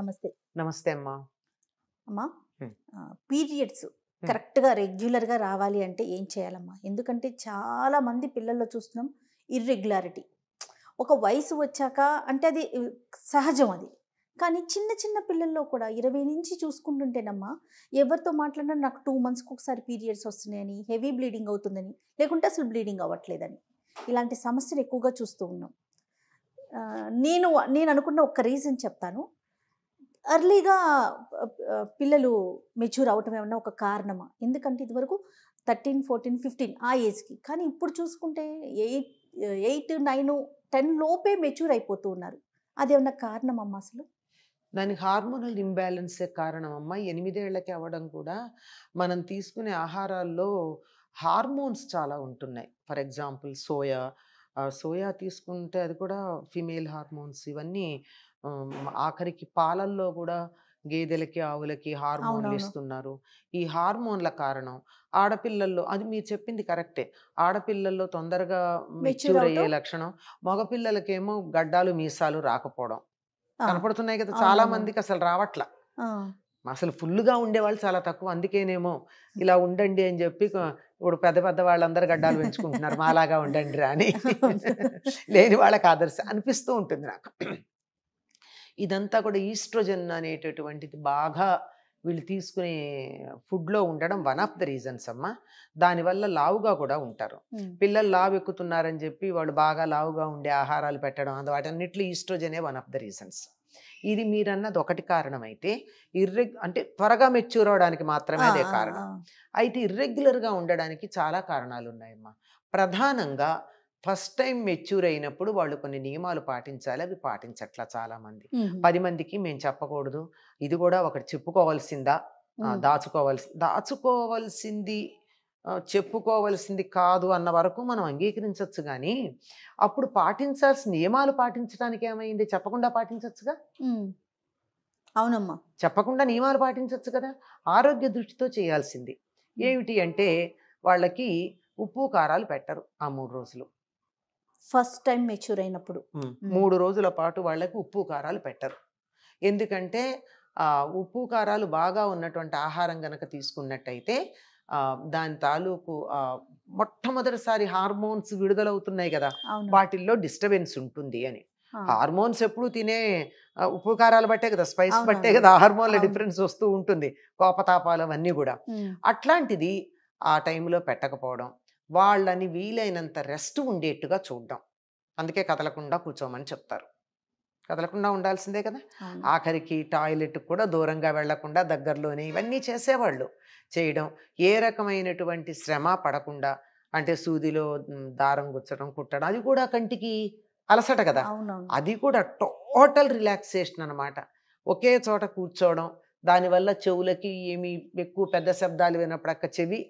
నమస్తే నమస్తే అమ్మా అమ్మా పీరియడ్స్ కరెక్ట్గా రెగ్యులర్గా రావాలి అంటే ఏం చేయాలమ్మా ఎందుకంటే చాలా మంది పిల్లల్లో చూస్తున్నాం ఇర్రెగ్యులారిటీ ఒక వయసు వచ్చాక అంటే అది సహజం అది కానీ చిన్న చిన్న పిల్లల్లో కూడా ఇరవై నుంచి చూసుకుంటుంటేనమ్మా ఎవరితో మాట్లాడినా నాకు టూ మంత్స్కి ఒకసారి పీరియడ్స్ వస్తున్నాయని హెవీ బ్లీడింగ్ అవుతుందని లేకుంటే అసలు బ్లీడింగ్ అవ్వట్లేదని ఇలాంటి సమస్యలు ఎక్కువగా చూస్తూ ఉన్నాం నేను నేను అనుకున్న ఒక రీజన్ చెప్తాను అర్లీగా పిల్లలు మెచ్యూర్ అవటం ఏమన్నా ఒక కారణమా ఎందుకంటే ఇదివరకు థర్టీన్ ఫోర్టీన్ ఫిఫ్టీన్ ఆ ఏజ్కి కానీ ఇప్పుడు చూసుకుంటే ఎయిట్ ఎయిట్ నైన్ టెన్ లోపే మెచ్యూర్ అయిపోతూ ఉన్నారు అదేమన్నా కారణం కారణమమ్మా అసలు దానికి హార్మోనల్ ఇంబ్యాలెన్సే కారణం అమ్మ ఎనిమిదేళ్లకి అవ్వడం కూడా మనం తీసుకునే ఆహారాల్లో హార్మోన్స్ చాలా ఉంటున్నాయి ఫర్ ఎగ్జాంపుల్ సోయా సోయా తీసుకుంటే అది కూడా ఫిమేల్ హార్మోన్స్ ఇవన్నీ ఆఖరికి పాలల్లో కూడా గేదెలకి ఆవులకి హార్మోన్లు ఇస్తున్నారు ఈ హార్మోన్ల కారణం ఆడపిల్లల్లో అది మీరు చెప్పింది కరెక్టే ఆడపిల్లల్లో తొందరగా మెచ్యూర్ అయ్యే లక్షణం మగపిల్లలకేమో గడ్డాలు మీసాలు రాకపోవడం కనపడుతున్నాయి కదా చాలా మందికి అసలు రావట్ల అసలు ఫుల్గా ఉండేవాళ్ళు చాలా తక్కువ అందుకేనేమో ఇలా ఉండండి అని చెప్పి ఇప్పుడు పెద్ద పెద్ద వాళ్ళందరూ గడ్డాలు పెంచుకుంటున్నారు మాలాగా ఉండండి రా అని లేని వాళ్ళకి ఆదర్శ అనిపిస్తూ ఉంటుంది నాకు ఇదంతా కూడా ఈస్ట్రోజన్ అనేటటువంటిది బాగా వీళ్ళు తీసుకునే ఫుడ్లో ఉండడం వన్ ఆఫ్ ద రీజన్స్ అమ్మ దానివల్ల లావుగా కూడా ఉంటారు పిల్లలు లావు ఎక్కుతున్నారని చెప్పి వాళ్ళు బాగా లావుగా ఉండే ఆహారాలు పెట్టడం అది వాటన్నిటిలో ఈస్ట్రోజనే వన్ ఆఫ్ ద రీజన్స్ ఇది మీరన్నది ఒకటి కారణం అయితే ఇర్రెగ్ అంటే త్వరగా మెచ్యూర్ అవడానికి మాత్రమే అదే కారణం అయితే ఇర్రెగ్యులర్గా ఉండడానికి చాలా కారణాలు ఉన్నాయమ్మా ప్రధానంగా ఫస్ట్ టైం మెచ్యూర్ అయినప్పుడు వాళ్ళు కొన్ని నియమాలు పాటించాలి అవి పాటించట్లా చాలా మంది పది మందికి మేము చెప్పకూడదు ఇది కూడా ఒకటి చెప్పుకోవాల్సిందా దాచుకోవాల్సి దాచుకోవాల్సింది చెప్పుకోవలసింది కాదు అన్న వరకు మనం అంగీకరించవచ్చు కానీ అప్పుడు పాటించాల్సిన నియమాలు పాటించడానికి ఏమైంది చెప్పకుండా పాటించవచ్చుగా అవునమ్మా చెప్పకుండా నియమాలు పాటించవచ్చు కదా ఆరోగ్య దృష్టితో చేయాల్సింది ఏమిటి అంటే వాళ్ళకి ఉప్పు కారాలు పెట్టరు ఆ మూడు రోజులు ఫస్ట్ టైం మెచ్యూర్ అయినప్పుడు మూడు రోజుల పాటు వాళ్ళకి ఉప్పు కారాలు పెట్టరు ఎందుకంటే ఉప్పు కారాలు బాగా ఉన్నటువంటి ఆహారం గనక తీసుకున్నట్టయితే దాని తాలూకు మొట్టమొదటిసారి హార్మోన్స్ విడుదలవుతున్నాయి కదా వాటిల్లో డిస్టర్బెన్స్ ఉంటుంది అని హార్మోన్స్ ఎప్పుడు తినే ఉప్పు కారాలు బట్టే కదా స్పైస్ బట్టే కదా హార్మోన్ల డిఫరెన్స్ వస్తూ ఉంటుంది కోపతాపాలు అవన్నీ కూడా అట్లాంటిది ఆ టైంలో పెట్టకపోవడం వాళ్ళని వీలైనంత రెస్ట్ ఉండేట్టుగా చూడడం అందుకే కదలకుండా కూర్చోమని చెప్తారు కదలకుండా ఉండాల్సిందే కదా ఆఖరికి టాయిలెట్ కూడా దూరంగా వెళ్లకుండా దగ్గరలోనే ఇవన్నీ చేసేవాళ్ళు చేయడం ఏ రకమైనటువంటి శ్రమ పడకుండా అంటే సూదిలో దారం గుచ్చడం కుట్టడం అది కూడా కంటికి అలసట కదా అది కూడా టోటల్ రిలాక్సేషన్ అనమాట ఒకే చోట కూర్చోవడం దానివల్ల చెవులకి ఏమి ఎక్కువ పెద్ద శబ్దాలు వినప్పుడు అక్క చెవి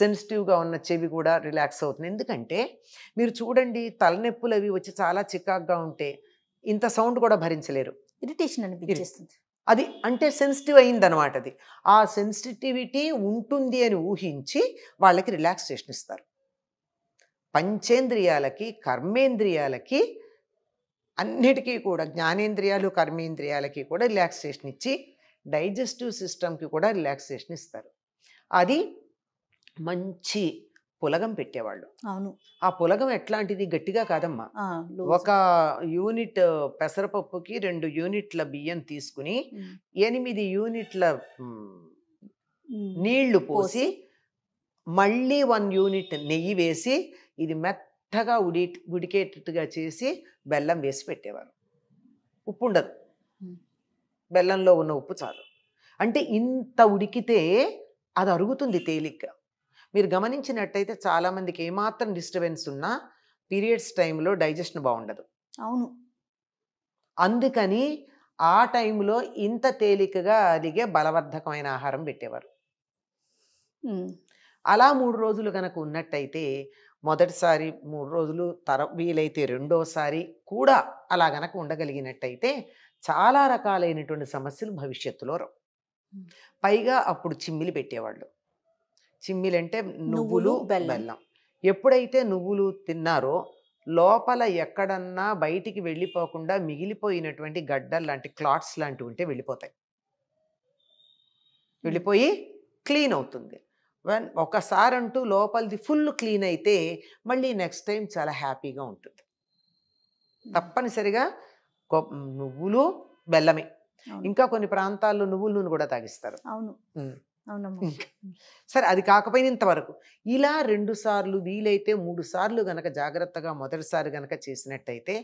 సెన్సిటివ్గా ఉన్న చెవి కూడా రిలాక్స్ అవుతుంది ఎందుకంటే మీరు చూడండి తలనొప్పులు అవి వచ్చి చాలా చికాక్గా ఉంటే ఇంత సౌండ్ కూడా భరించలేరు ఇరిటేషన్ అనిపిస్తుంది అది అంటే సెన్సిటివ్ అయిందనమాట అది ఆ సెన్సిటివిటీ ఉంటుంది అని ఊహించి వాళ్ళకి రిలాక్సేషన్ ఇస్తారు పంచేంద్రియాలకి కర్మేంద్రియాలకి అన్నిటికీ కూడా జ్ఞానేంద్రియాలు కర్మేంద్రియాలకి కూడా రిలాక్సేషన్ ఇచ్చి డైజెస్టివ్ సిస్టమ్కి కూడా రిలాక్సేషన్ ఇస్తారు అది మంచి పులగం పెట్టేవాళ్ళు అవును ఆ పులగం ఎట్లాంటిది గట్టిగా కాదమ్మా ఒక యూనిట్ పెసరపప్పుకి రెండు యూనిట్ల బియ్యం తీసుకుని ఎనిమిది యూనిట్ల నీళ్లు పోసి మళ్ళీ వన్ యూనిట్ నెయ్యి వేసి ఇది మెత్తగా ఉడి ఉడికేటట్టుగా చేసి బెల్లం వేసి పెట్టేవారు ఉప్పు ఉండదు బెల్లంలో ఉన్న ఉప్పు చాలు అంటే ఇంత ఉడికితే అది అరుగుతుంది తేలిగ్గా మీరు గమనించినట్టయితే చాలామందికి ఏమాత్రం డిస్టర్బెన్స్ ఉన్నా పీరియడ్స్ టైంలో డైజెషన్ బాగుండదు అవును అందుకని ఆ టైంలో ఇంత తేలికగా అడిగే బలవర్ధకమైన ఆహారం పెట్టేవారు అలా మూడు రోజులు కనుక ఉన్నట్టయితే మొదటిసారి మూడు రోజులు తర వీలైతే రెండోసారి కూడా అలా గనక ఉండగలిగినట్టయితే చాలా రకాలైనటువంటి సమస్యలు భవిష్యత్తులో రావు పైగా అప్పుడు చిమ్మిలి పెట్టేవాళ్ళు చిమ్మిలి అంటే నువ్వులు బెల్లం ఎప్పుడైతే నువ్వులు తిన్నారో లోపల ఎక్కడన్నా బయటికి వెళ్ళిపోకుండా మిగిలిపోయినటువంటి గడ్డలు లాంటి క్లాట్స్ లాంటివి ఉంటే వెళ్ళిపోతాయి వెళ్ళిపోయి క్లీన్ అవుతుంది వన్ ఒకసారి అంటూ లోపలిది ఫుల్ క్లీన్ అయితే మళ్ళీ నెక్స్ట్ టైం చాలా హ్యాపీగా ఉంటుంది తప్పనిసరిగా నువ్వులు బెల్లమే ఇంకా కొన్ని ప్రాంతాల్లో నువ్వుల నూనె కూడా తాగిస్తారు అవును అవునమ్మా సరే అది కాకపోయినా ఇంతవరకు ఇలా రెండు సార్లు వీలైతే మూడు సార్లు గనక జాగ్రత్తగా మొదటిసారి గనక చేసినట్టయితే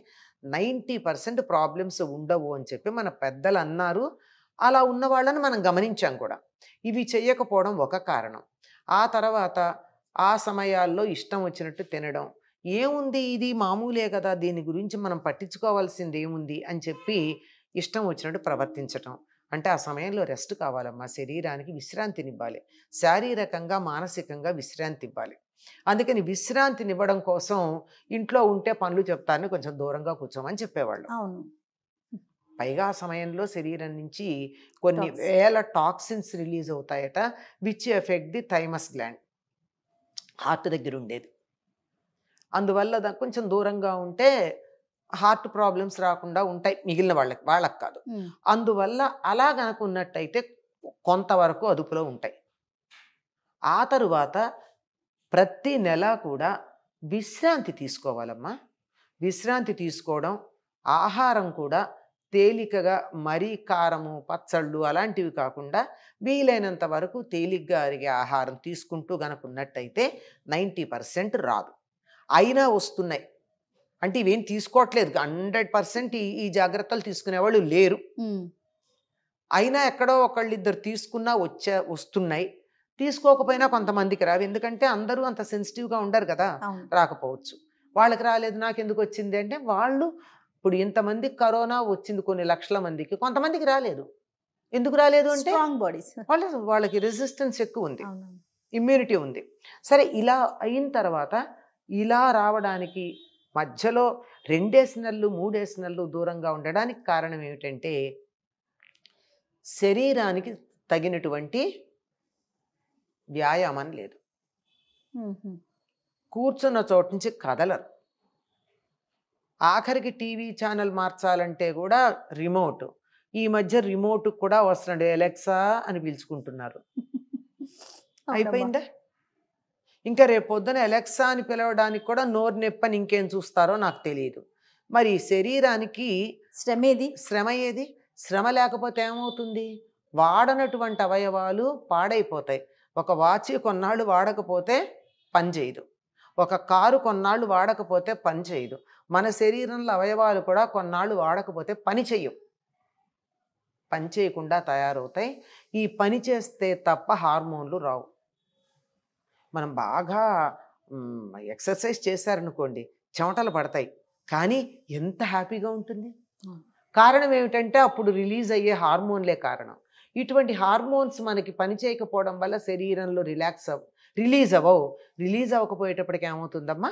నైంటీ పర్సెంట్ ప్రాబ్లమ్స్ ఉండవు అని చెప్పి మన పెద్దలు అన్నారు అలా ఉన్న వాళ్ళని మనం గమనించాం కూడా ఇవి చేయకపోవడం ఒక కారణం ఆ తర్వాత ఆ సమయాల్లో ఇష్టం వచ్చినట్టు తినడం ఏముంది ఇది మామూలే కదా దీని గురించి మనం పట్టించుకోవాల్సింది ఏముంది అని చెప్పి ఇష్టం వచ్చినట్టు ప్రవర్తించటం అంటే ఆ సమయంలో రెస్ట్ కావాలమ్మా శరీరానికి విశ్రాంతినివ్వాలి శారీరకంగా మానసికంగా విశ్రాంతి ఇవ్వాలి అందుకని విశ్రాంతినివ్వడం కోసం ఇంట్లో ఉంటే పనులు చెప్తాను కొంచెం దూరంగా కూర్చోమని చెప్పేవాళ్ళు అవును పైగా ఆ సమయంలో శరీరం నుంచి కొన్ని వేల టాక్సిన్స్ రిలీజ్ అవుతాయట which effect the thymus gland heart దగ్గర ఉండేది అందువల్ల కొంచెం దూరంగా ఉంటే హార్ట్ ప్రాబ్లమ్స్ రాకుండా ఉంటాయి మిగిలిన వాళ్ళకి వాళ్ళకి కాదు అందువల్ల అలా కనుకున్నట్టయితే కొంతవరకు అదుపులో ఉంటాయి ఆ తరువాత ప్రతి నెల కూడా విశ్రాంతి తీసుకోవాలమ్మా విశ్రాంతి తీసుకోవడం ఆహారం కూడా తేలికగా మరీ కారము పచ్చళ్ళు అలాంటివి కాకుండా వీలైనంత వరకు తేలిగ్గా అరిగే ఆహారం తీసుకుంటూ కనుకున్నట్టయితే నైంటీ పర్సెంట్ రాదు అయినా వస్తున్నాయి అంటే ఇవేం తీసుకోవట్లేదు హండ్రెడ్ పర్సెంట్ ఈ ఈ జాగ్రత్తలు తీసుకునేవాళ్ళు లేరు అయినా ఎక్కడో ఒకళ్ళు ఇద్దరు తీసుకున్నా వచ్చే వస్తున్నాయి తీసుకోకపోయినా కొంతమందికి రావు ఎందుకంటే అందరూ అంత సెన్సిటివ్గా ఉండరు కదా రాకపోవచ్చు వాళ్ళకి రాలేదు నాకు ఎందుకు వచ్చింది అంటే వాళ్ళు ఇప్పుడు ఇంతమంది కరోనా వచ్చింది కొన్ని లక్షల మందికి కొంతమందికి రాలేదు ఎందుకు రాలేదు అంటే బాడీస్ వాళ్ళ వాళ్ళకి రెసిస్టెన్స్ ఎక్కువ ఉంది ఇమ్యూనిటీ ఉంది సరే ఇలా అయిన తర్వాత ఇలా రావడానికి మధ్యలో రెండేసి నెలలు మూడేసి నెలలు దూరంగా ఉండడానికి కారణం ఏమిటంటే శరీరానికి తగినటువంటి వ్యాయామం లేదు కూర్చున్న చోటు నుంచి కదలరు ఆఖరికి టీవీ ఛానల్ మార్చాలంటే కూడా రిమోట్ ఈ మధ్య రిమోట్ కూడా వస్తున్నాడు ఎలెక్సా అని పిలుచుకుంటున్నారు అయిపోయిందా ఇంకా రేపు పొద్దున ఎలెక్సా అని పిలవడానికి కూడా నోరు నెప్పని ఇంకేం చూస్తారో నాకు తెలియదు మరి శరీరానికి శ్రమ ఏది శ్రమ ఏది శ్రమ లేకపోతే ఏమవుతుంది వాడనటువంటి అవయవాలు పాడైపోతాయి ఒక వాచి కొన్నాళ్ళు వాడకపోతే పనిచేయదు ఒక కారు కొన్నాళ్ళు వాడకపోతే పని చేయదు మన శరీరంలో అవయవాలు కూడా కొన్నాళ్ళు వాడకపోతే పని చేయవు పని చేయకుండా తయారవుతాయి ఈ పని చేస్తే తప్ప హార్మోన్లు రావు మనం బాగా ఎక్సర్సైజ్ చేశారనుకోండి చెమటలు పడతాయి కానీ ఎంత హ్యాపీగా ఉంటుంది కారణం ఏమిటంటే అప్పుడు రిలీజ్ అయ్యే హార్మోన్లే కారణం ఇటువంటి హార్మోన్స్ మనకి పనిచేయకపోవడం వల్ల శరీరంలో రిలాక్స్ అవ్వ రిలీజ్ అవ్వవు రిలీజ్ అవ్వకపోయేటప్పటికి ఏమవుతుందమ్మా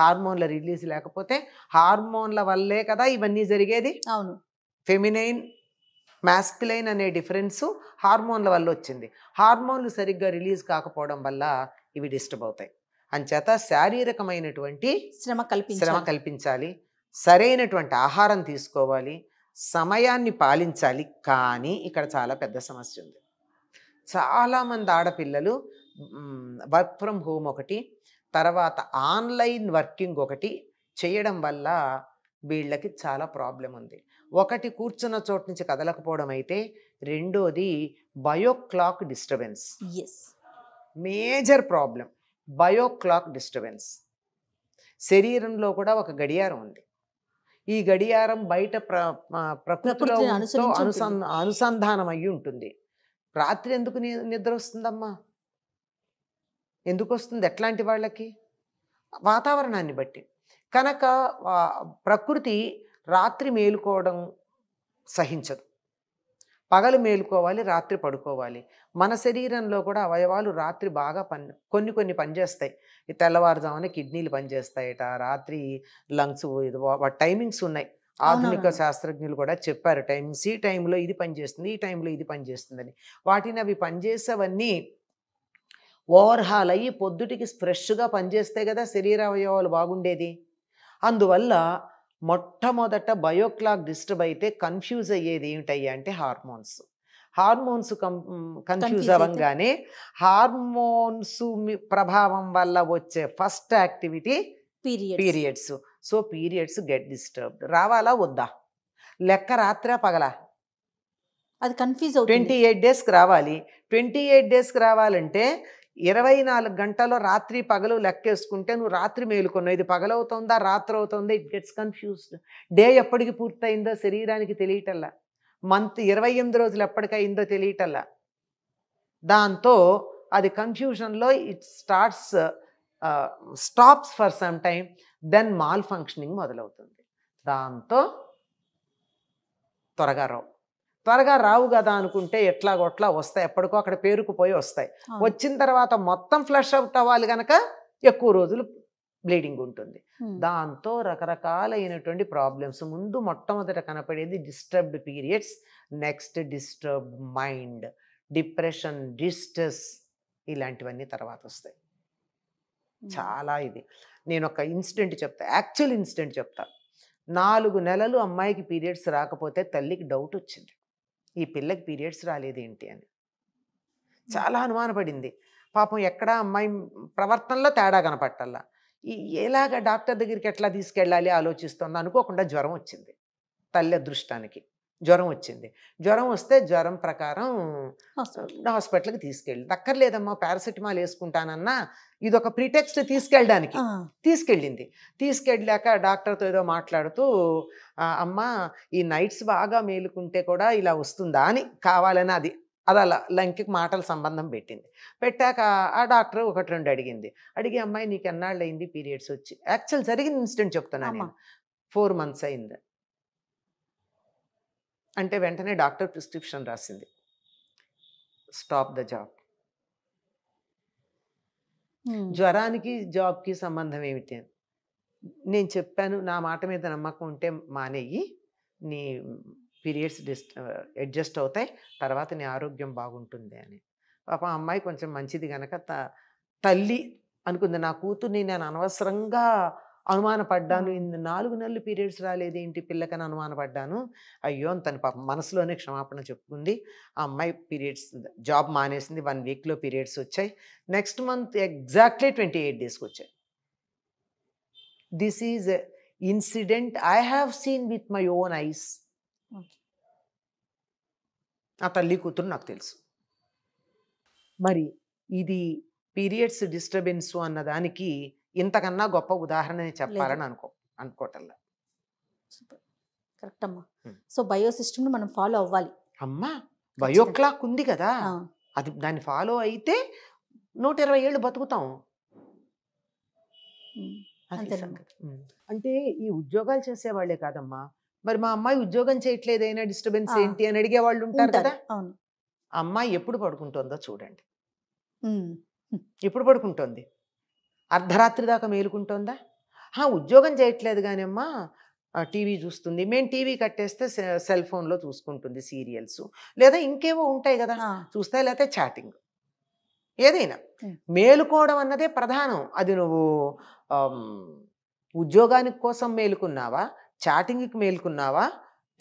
హార్మోన్ల రిలీజ్ లేకపోతే హార్మోన్ల వల్లే కదా ఇవన్నీ జరిగేది అవును ఫెమినైన్ మాస్కులైన్ అనే డిఫరెన్సు హార్మోన్ల వల్ల వచ్చింది హార్మోన్లు సరిగ్గా రిలీజ్ కాకపోవడం వల్ల ఇవి డిస్టర్బ్ అవుతాయి అంచేత శారీరకమైనటువంటి శ్రమ కల్పి శ్రమ కల్పించాలి సరైనటువంటి ఆహారం తీసుకోవాలి సమయాన్ని పాలించాలి కానీ ఇక్కడ చాలా పెద్ద సమస్య ఉంది చాలామంది ఆడపిల్లలు వర్క్ ఫ్రమ్ హోమ్ ఒకటి తర్వాత ఆన్లైన్ వర్కింగ్ ఒకటి చేయడం వల్ల వీళ్ళకి చాలా ప్రాబ్లం ఉంది ఒకటి కూర్చున్న చోటు నుంచి కదలకపోవడం అయితే రెండోది bio clock disturbance is major problem bio clock disturbance శరీరంలో కూడా ఒక గడియారం ఉంది ఈ గడియారం బయట ప్ర ప్రకృతిలో అనుసం అనుసంధానం అయ్యి ఉంటుంది రాత్రి ఎందుకు నిద్ర వస్తుందమ్మా ఎందుకు వస్తుంది ఎట్లాంటి వాళ్ళకి వాతావరణాన్ని బట్టి కనుక ప్రకృతి రాత్రి మేలుకోవడం సహించదు పగలు మేలుకోవాలి రాత్రి పడుకోవాలి మన శరీరంలో కూడా అవయవాలు రాత్రి బాగా పని కొన్ని కొన్ని పనిచేస్తాయి ఈ తెల్లవారుజామున కిడ్నీలు పనిచేస్తాయట రాత్రి లంగ్స్ టైమింగ్స్ ఉన్నాయి ఆధునిక శాస్త్రజ్ఞులు కూడా చెప్పారు టైమింగ్స్ ఈ టైంలో ఇది పనిచేస్తుంది ఈ టైంలో ఇది పనిచేస్తుందని వాటిని అవి పనిచేసేవన్నీ ఓవర్హాల్ అయ్యి పొద్దుటికి ఫ్రెష్గా పనిచేస్తే కదా శరీర అవయవాలు బాగుండేది అందువల్ల మొట్టమొదట బయోక్లాక్ డిస్టర్బ్ అయితే కన్ఫ్యూజ్ అయ్యేది ఏమిటయ్యా అంటే హార్మోన్స్ హార్మోన్స్ కం కన్ఫ్యూజ్ అవ్వగానే హార్మోన్స్ ప్రభావం వల్ల వచ్చే first activity periods so periods get disturbed రావాలా వద్దా లెక్క రాత్రా పగలా అది కన్ఫ్యూజ్ ట్వంటీ ఎయిట్ డేస్కి రావాలి ట్వంటీ ఎయిట్ డేస్కి రావాలంటే ఇరవై నాలుగు గంటలో రాత్రి పగలు లెక్కేసుకుంటే నువ్వు రాత్రి మేలుకున్నావు ఇది పగలవుతుందా రాత్రి అవుతుందా ఇట్ గెట్స్ కన్ఫ్యూజ్డ్ డే ఎప్పటికి పూర్తయిందో శరీరానికి తెలియటల్లా మంత్ ఇరవై ఎనిమిది రోజులు ఎప్పటికైందో తెలియటల్లా దాంతో అది కన్ఫ్యూషన్లో it starts stops for some time then malfunctioning మొదలవుతుంది దాంతో త్వరగా రావు త్వరగా రావు కదా అనుకుంటే ఎట్లాగొట్లా వస్తాయి ఎప్పటికో అక్కడ పేరుకుపోయి వస్తాయి వచ్చిన తర్వాత మొత్తం ఫ్లష్ అవుట్ అవ్వాలి కనుక ఎక్కువ రోజులు బ్లీడింగ్ ఉంటుంది దాంతో రకరకాలైనటువంటి ప్రాబ్లమ్స్ ముందు మొట్టమొదట కనపడేది disturbed periods next disturb mind depression distress ఇలాంటివన్నీ తర్వాత వస్తాయి చాలా ఇది నేను ఒక ఇన్సిడెంట్ చెప్తా యాక్చువల్ ఇన్సిడెంట్ చెప్తా నాలుగు నెలలు అమ్మాయికి పీరియడ్స్ రాకపోతే తల్లికి డౌట్ వచ్చింది ఈ పిల్లకి పీరియడ్స్ రాలేదేంటి అని చాలా అనుమానపడింది పాపం ఎక్కడా అమ్మాయి ప్రవర్తనలో తేడా కనపట్టల్లా ఎలాగ డాక్టర్ దగ్గరికి ఎట్లా తీసుకెళ్ళాలి ఆలోచిస్తుంది అనుకోకుండా జ్వరం వచ్చింది తల్లి అదృష్టానికి జ్వరం వచ్చింది జ్వరం వస్తే జ్వరం ప్రకారం హాస్పిటల్కి తీసుకెళ్ళి దక్కర్లేదమ్మా పారాసిటమాల్ వేసుకుంటానన్నా ఇది ఒక ప్రిటెక్స్ట్ తీసుకెళ్ళడానికి తీసుకెళ్ళింది తీసుకెళ్ళాక డాక్టర్తో ఏదో మాట్లాడుతూ అమ్మ ఈ నైట్స్ బాగా మేలుకుంటే కూడా ఇలా వస్తుందా అని కావాలని అది అది అలా లంకి మాటల సంబంధం పెట్టింది పెట్టాక ఆ డాక్టర్ ఒకటి రెండు అడిగింది అడిగి అమ్మాయి నీకు ఎన్నాళ్ళు అయింది పీరియడ్స్ వచ్చి యాక్చువల్ జరిగిన ఇన్సిడెంట్ చెప్తున్నాను ఫోర్ మంత్స్ అయింది అంటే వెంటనే డాక్టర్ ప్రిస్క్రిప్షన్ రాసింది స్టాప్ ద జాబ్ జ్వరానికి జాబ్కి సంబంధం ఏమిటి నేను చెప్పాను నా మాట మీద నమ్మకం ఉంటే మానేయి నీ పీరియడ్స్ డిస్ అడ్జస్ట్ అవుతాయి తర్వాత నీ ఆరోగ్యం బాగుంటుంది అని పాప అమ్మాయి కొంచెం మంచిది కనుక త తల్లి అనుకుంది నా కూతుర్ని నేను అనవసరంగా అనుమానపడ్డాను ఇన్ని నాలుగు నెలలు పీరియడ్స్ రాలేదేంటి పిల్లకని అనుమానపడ్డాను అయ్యో అని తన మనసులోనే క్షమాపణ చెప్పుకుంది ఆ అమ్మాయి పీరియడ్స్ జాబ్ మానేసింది వన్ వీక్లో పీరియడ్స్ వచ్చాయి next month exactly twenty eight డేస్కి వచ్చాయి this is incident I have seen with my own eyes ఆ తల్లి కూతురు నాకు తెలుసు మరి ఇది పీరియడ్స్ డిస్టర్బెన్స్ అన్నదానికి ఇంతకన్నా గొప్ప ఉదాహరణ చెప్పాలని అనుకో అనుకోవటంలా కరెక్ట్ అమ్మా సో బయో సిస్టమ్ మనం ఫాలో అవ్వాలి అమ్మా బయో క్లాక్ ఉంది కదా అది దాన్ని ఫాలో అయితే నూట ఇరవై ఏళ్ళు బతుకుతాం అంటే ఈ ఉద్యోగాలు చేసేవాళ్లే కాదమ్మా మరి మా అమ్మాయి ఉద్యోగం చేయట్లేదు అయినా డిస్టర్బెన్స్ ఏంటి అని అడిగే వాళ్ళు ఉంటారు కదా అమ్మాయి ఎప్పుడు పడుకుంటుందో చూడండి ఎప్పుడు పడుకుంటుంది అర్ధరాత్రి దాకా మేలుకుంటోందా ఉద్యోగం చేయట్లేదు కానీ అమ్మ టీవీ చూస్తుంది మేము టీవీ కట్టేస్తే సెల్ ఫోన్లో చూసుకుంటుంది సీరియల్స్ లేదా ఇంకేవో ఉంటాయి కదా చూస్తే లేకపోతే చాటింగ్ ఏదైనా మేలుకోవడం అన్నదే ప్రధానం అది నువ్వు ఉద్యోగానికి కోసం మేలుకున్నావా చాటింగ్కి మేలుకున్నావా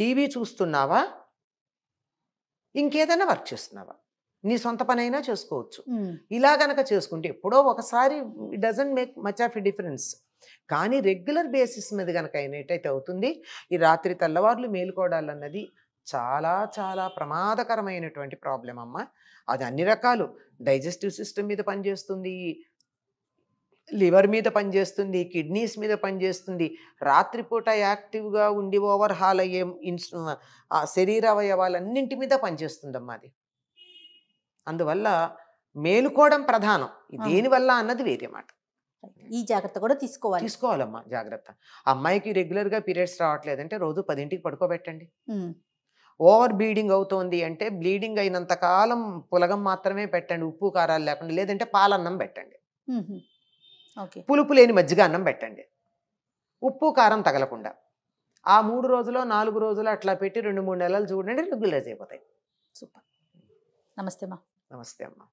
టీవీ చూస్తున్నావా ఇంకేదైనా వర్క్ చేస్తున్నావా నీ సొంత పని అయినా చేసుకోవచ్చు ఇలా గనక చేసుకుంటే ఎప్పుడో ఒకసారి doesn't make much of a difference కానీ రెగ్యులర్ బేసిస్ మీద కనుక అయినట్టయితే అవుతుంది ఈ రాత్రి తెల్లవారులు మేలుకోవడాలన్నది చాలా చాలా ప్రమాదకరమైనటువంటి ప్రాబ్లం అమ్మ అది అన్ని రకాలు డైజెస్టివ్ సిస్టమ్ మీద పనిచేస్తుంది లివర్ మీద పనిచేస్తుంది కిడ్నీస్ మీద పనిచేస్తుంది రాత్రిపూట యాక్టివ్గా ఉండి ఓవర్ హాల్ అయ్యే ఇన్స్ శరీర అవయవాలన్నింటి మీద పనిచేస్తుంది అమ్మా అది అందువల్ల మేలుకోవడం ప్రధానం దేనివల్ల అన్నది వేరే మాట ఈ జాగ్రత్త కూడా తీసుకోవాలి తీసుకోవాలమ్మా జాగ్రత్త అమ్మాయికి రెగ్యులర్గా పీరియడ్స్ రావట్లేదంటే రోజు పదింటికి పడుకోబెట్టండి ఓవర్ బ్లీడింగ్ అవుతోంది అంటే బ్లీడింగ్ అయినంత కాలం పులగం మాత్రమే పెట్టండి ఉప్పు కారాలు లేకుండా లేదంటే పాలన్నం పెట్టండి పులుపు లేని మజ్జిగ అన్నం పెట్టండి ఉప్పు కారం తగలకుండా ఆ మూడు రోజులు నాలుగు రోజులు అట్లా పెట్టి రెండు మూడు నెలలు చూడండి రెగ్యులర్ అయిపోతాయి సూపర్ నమస్తే మా Namastê, amado.